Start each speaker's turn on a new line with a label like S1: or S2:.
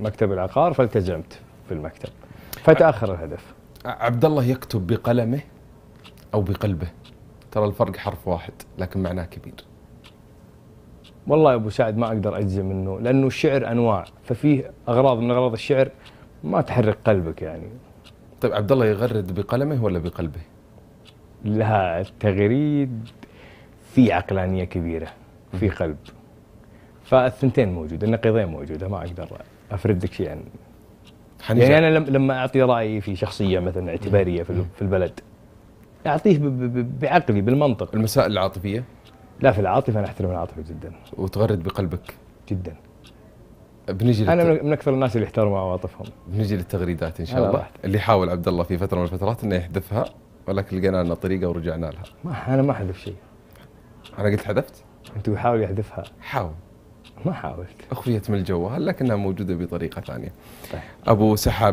S1: مكتب العقار فالتزمت في المكتب فتاخر الهدف عبد الله يكتب بقلمه او بقلبه ترى الفرق حرف واحد لكن معناه كبير
S2: والله يا ابو سعد ما اقدر اجزم انه لانه الشعر انواع ففيه اغراض من اغراض الشعر ما تحرك قلبك يعني طيب عبد الله يغرد بقلمه ولا بقلبه؟ لا التغريد في عقلانيه كبيره في قلب فالثنتين موجوده النقيضين موجوده ما اقدر
S3: افرد لك شيء عن
S2: حنيفة. يعني انا لما اعطي رايي في شخصيه مثلا اعتباريه في البلد اعطيه بعقلي بالمنطق المسائل العاطفيه لا في العاطفه انا احترم العاطفه جدا وتغرد بقلبك جدا بنجي للت... انا من اكثر الناس اللي يحترموا عواطفهم
S4: بنجي للتغريدات ان شاء الله واحد. اللي حاول عبد الله في فتره من الفترات انه يحذفها ولكن لقينا لنا طريقه ورجعنا لها ما انا ما احذف شيء انا قلت حذفت انت حاول يحذفها حاول ما حاولت أخفيت من الجوال لكنها موجودة بطريقة ثانية طيب. أبو سحاب